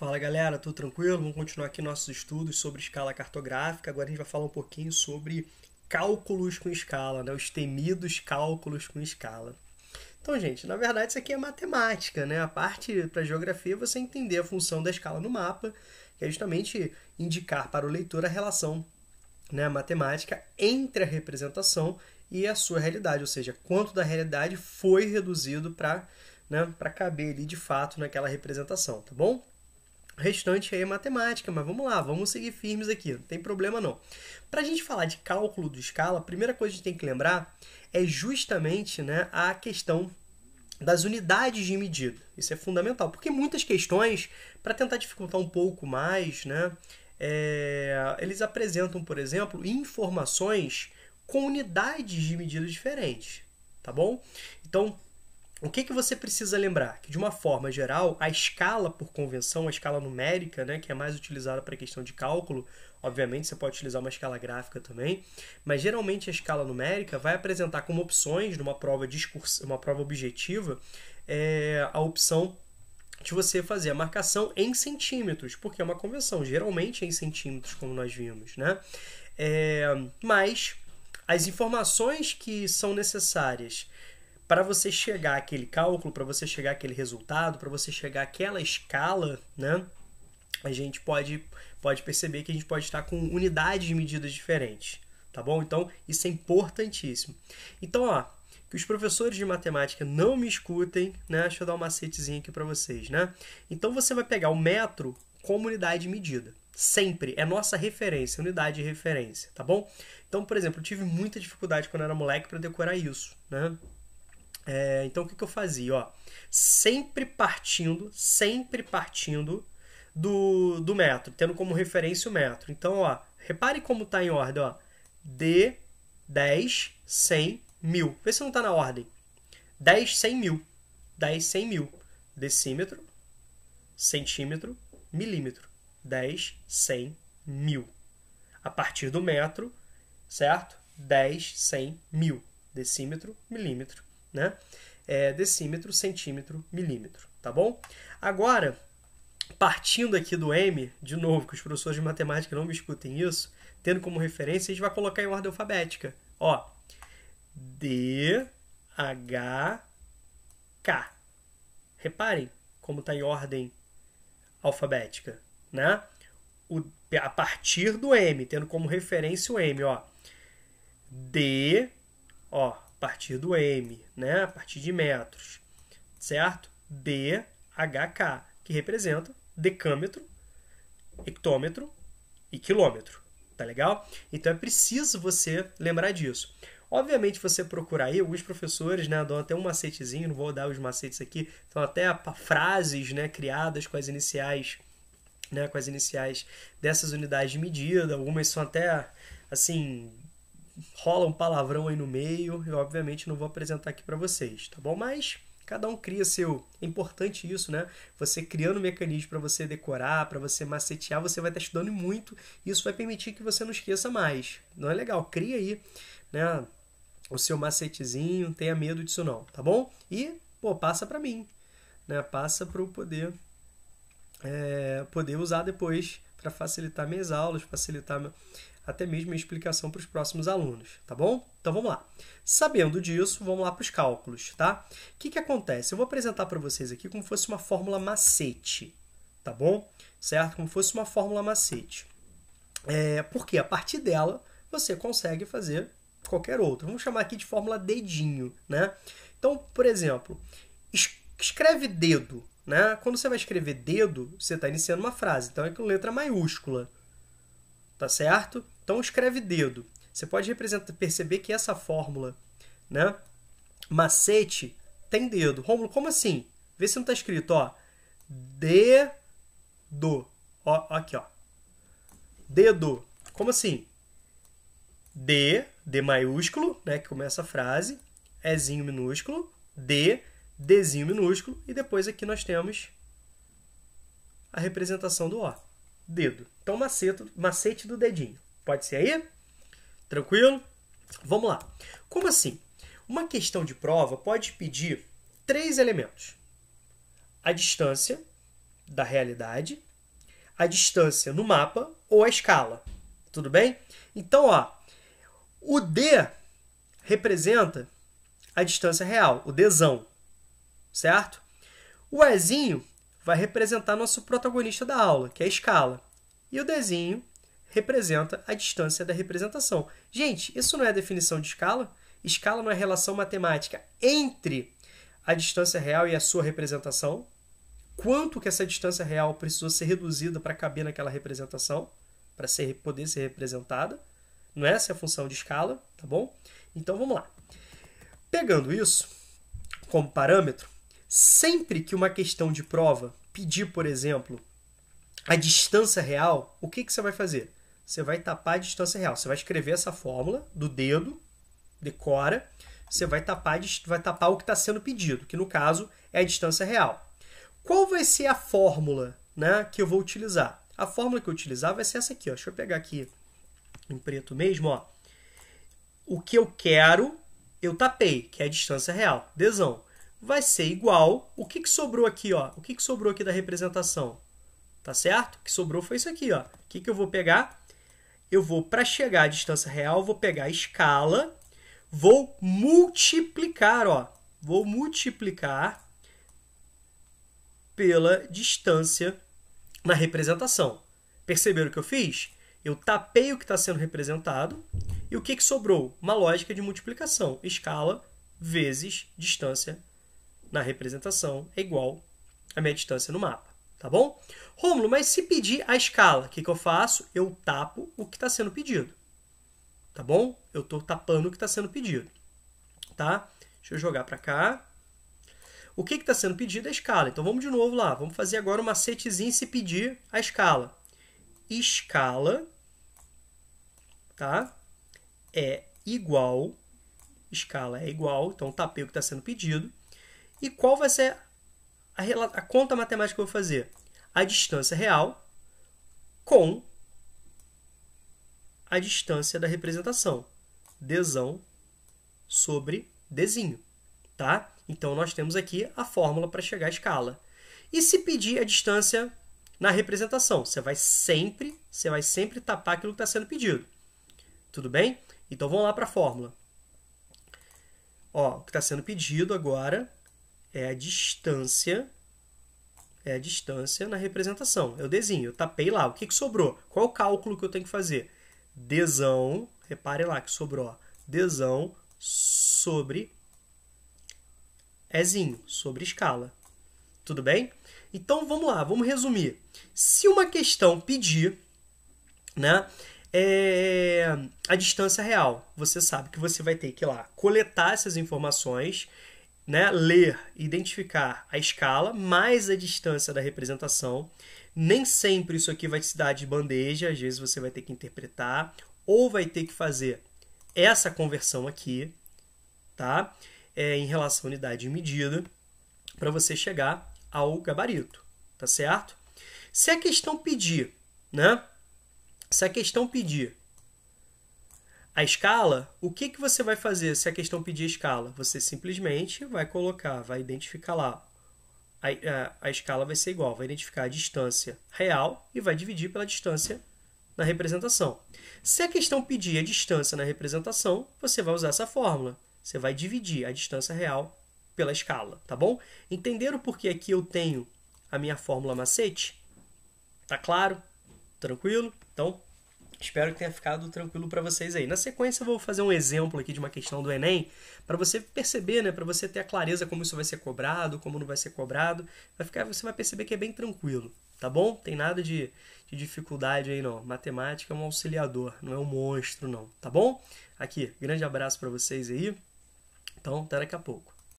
Fala galera, tudo tranquilo? Vamos continuar aqui nossos estudos sobre escala cartográfica. Agora a gente vai falar um pouquinho sobre cálculos com escala, né? os temidos cálculos com escala. Então, gente, na verdade isso aqui é matemática, né? A parte para geografia é você entender a função da escala no mapa, que é justamente indicar para o leitor a relação né, matemática entre a representação e a sua realidade, ou seja, quanto da realidade foi reduzido para né, caber ali de fato naquela representação, tá bom? restante aí é matemática, mas vamos lá, vamos seguir firmes aqui, não tem problema não. Para a gente falar de cálculo de escala, a primeira coisa que a gente tem que lembrar é justamente né, a questão das unidades de medida. Isso é fundamental, porque muitas questões, para tentar dificultar um pouco mais, né, é, eles apresentam, por exemplo, informações com unidades de medida diferentes, tá bom? Então, o que, que você precisa lembrar? Que, de uma forma geral, a escala, por convenção, a escala numérica, né, que é mais utilizada para questão de cálculo, obviamente você pode utilizar uma escala gráfica também, mas geralmente a escala numérica vai apresentar como opções numa prova, discurso, uma prova objetiva é, a opção de você fazer a marcação em centímetros, porque é uma convenção, geralmente é em centímetros, como nós vimos, né? É, mas as informações que são necessárias para você chegar àquele cálculo, para você chegar àquele resultado, para você chegar àquela escala, né? A gente pode, pode perceber que a gente pode estar com unidades de medidas diferentes, tá bom? Então, isso é importantíssimo. Então, ó, que os professores de matemática não me escutem, né? Deixa eu dar um macetezinho aqui para vocês, né? Então, você vai pegar o metro como unidade de medida. Sempre. É nossa referência, unidade de referência, tá bom? Então, por exemplo, eu tive muita dificuldade quando era moleque para decorar isso, né? É, então o que, que eu fazia? Ó, sempre partindo, sempre partindo do, do metro, tendo como referência o metro. Então, ó, repare como está em ordem. Ó, D, 10, 100, 1000. Vê se não está na ordem. 10, 100 1000. 10, 100 mil. Decímetro, centímetro, milímetro. 10, 100 1000. A partir do metro, certo? 10, 100 1000. Decímetro, milímetro, né? É decímetro, centímetro, milímetro, tá bom? Agora, partindo aqui do M, de novo, que os professores de matemática não me escutem isso, tendo como referência, a gente vai colocar em ordem alfabética. Ó, D, H, K. Reparem como está em ordem alfabética, né? O, a partir do M, tendo como referência o M, ó. D, ó, partir do m, né? a partir de metros, certo? DHK, que representa decâmetro, hectômetro e quilômetro, tá legal? Então é preciso você lembrar disso. Obviamente, você procurar aí, alguns professores né, dão até um macetezinho, não vou dar os macetes aqui, são então até frases né, criadas com as iniciais né, com as iniciais dessas unidades de medida, algumas são até assim rola um palavrão aí no meio, eu obviamente não vou apresentar aqui para vocês, tá bom? Mas cada um cria seu. É importante isso, né? Você criando um mecanismo para você decorar, para você macetear, você vai estar tá estudando muito, e isso vai permitir que você não esqueça mais. Não é legal? Cria aí, né? O seu macetezinho, tenha medo disso não, tá bom? E, pô, passa para mim, né? Passa para o poder é, poder usar depois para facilitar minhas aulas, facilitar até mesmo a explicação para os próximos alunos, tá bom? Então vamos lá. Sabendo disso, vamos lá para os cálculos, tá? O que, que acontece? Eu vou apresentar para vocês aqui como fosse uma fórmula macete, tá bom? Certo? Como fosse uma fórmula macete. É, porque a partir dela você consegue fazer qualquer outra. Vamos chamar aqui de fórmula dedinho, né? Então, por exemplo, escreve dedo, né? Quando você vai escrever dedo, você está iniciando uma frase, então é com letra maiúscula tá certo? Então escreve dedo. Você pode perceber que essa fórmula, né? Macete tem dedo. Rômulo, como assim? Vê se não tá escrito, ó. Dedo. Ó, aqui, ó. Dedo. Como assim? D, D maiúsculo, né, que começa a frase, Ezinho minúsculo, D, Dzinho minúsculo, e depois aqui nós temos a representação do O dedo. Então, macete, macete do dedinho. Pode ser aí? Tranquilo? Vamos lá. Como assim? Uma questão de prova pode pedir três elementos: a distância da realidade, a distância no mapa ou a escala. Tudo bem? Então, ó, o D representa a distância real, o Dzão, certo? O Ezinho vai representar nosso protagonista da aula, que é a escala. E o desenho representa a distância da representação. Gente, isso não é definição de escala? Escala não é relação matemática entre a distância real e a sua representação? Quanto que essa distância real precisou ser reduzida para caber naquela representação, para ser, poder ser representada? Não é essa é a função de escala, tá bom? Então vamos lá. Pegando isso como parâmetro, Sempre que uma questão de prova pedir, por exemplo, a distância real, o que, que você vai fazer? Você vai tapar a distância real. Você vai escrever essa fórmula do dedo, decora, você vai tapar, vai tapar o que está sendo pedido, que no caso é a distância real. Qual vai ser a fórmula né, que eu vou utilizar? A fórmula que eu utilizar vai ser essa aqui. Ó. Deixa eu pegar aqui em preto mesmo. Ó. O que eu quero, eu tapei, que é a distância real. Desão vai ser igual. O que, que sobrou aqui, ó? O que, que sobrou aqui da representação? Tá certo? O que sobrou foi isso aqui, ó. O que, que eu vou pegar? Eu vou, para chegar à distância real, vou pegar a escala, vou multiplicar, ó. Vou multiplicar pela distância na representação. Perceberam o que eu fiz? Eu tapei o que está sendo representado e o que, que sobrou? Uma lógica de multiplicação. Escala vezes distância na representação é igual à minha distância no mapa, tá bom? Rômulo, mas se pedir a escala, o que, que eu faço? Eu tapo o que está sendo pedido, tá bom? Eu estou tapando o que está sendo pedido, tá? Deixa eu jogar para cá. O que está sendo pedido é a escala. Então vamos de novo lá. Vamos fazer agora um macetezinho se pedir a escala. Escala tá? é igual. Escala é igual. Então tapei o que está sendo pedido. E qual vai ser a, a conta matemática que eu vou fazer? A distância real com a distância da representação. desão sobre desenho. Tá? Então, nós temos aqui a fórmula para chegar à escala. E se pedir a distância na representação? Você vai sempre, você vai sempre tapar aquilo que está sendo pedido. Tudo bem? Então, vamos lá para a fórmula. Ó, o que está sendo pedido agora é a distância é a distância na representação. Eu é desenho, eu tapei lá. O que, que sobrou? Qual é o cálculo que eu tenho que fazer? Desão, repare lá que sobrou, desão sobre Ezinho, sobre escala. Tudo bem? Então vamos lá, vamos resumir. Se uma questão pedir né, é, a distância real, você sabe que você vai ter que ir lá coletar essas informações né, ler, identificar a escala mais a distância da representação. Nem sempre isso aqui vai te dar de bandeja, às vezes você vai ter que interpretar ou vai ter que fazer essa conversão aqui, tá? É, em relação à unidade de medida, para você chegar ao gabarito, tá certo? Se a questão pedir, né? Se a questão pedir a escala, o que, que você vai fazer se a questão pedir escala? Você simplesmente vai colocar, vai identificar lá. A, a, a escala vai ser igual, vai identificar a distância real e vai dividir pela distância na representação. Se a questão pedir a distância na representação, você vai usar essa fórmula. Você vai dividir a distância real pela escala, tá bom? Entenderam por que aqui eu tenho a minha fórmula macete? Tá claro? Tranquilo? Então, Espero que tenha ficado tranquilo para vocês aí. Na sequência, eu vou fazer um exemplo aqui de uma questão do Enem, para você perceber, né, para você ter a clareza como isso vai ser cobrado, como não vai ser cobrado. Vai ficar, você vai perceber que é bem tranquilo, tá bom? Tem nada de, de dificuldade aí não. Matemática é um auxiliador, não é um monstro não, tá bom? Aqui, grande abraço para vocês aí. Então, até daqui a pouco.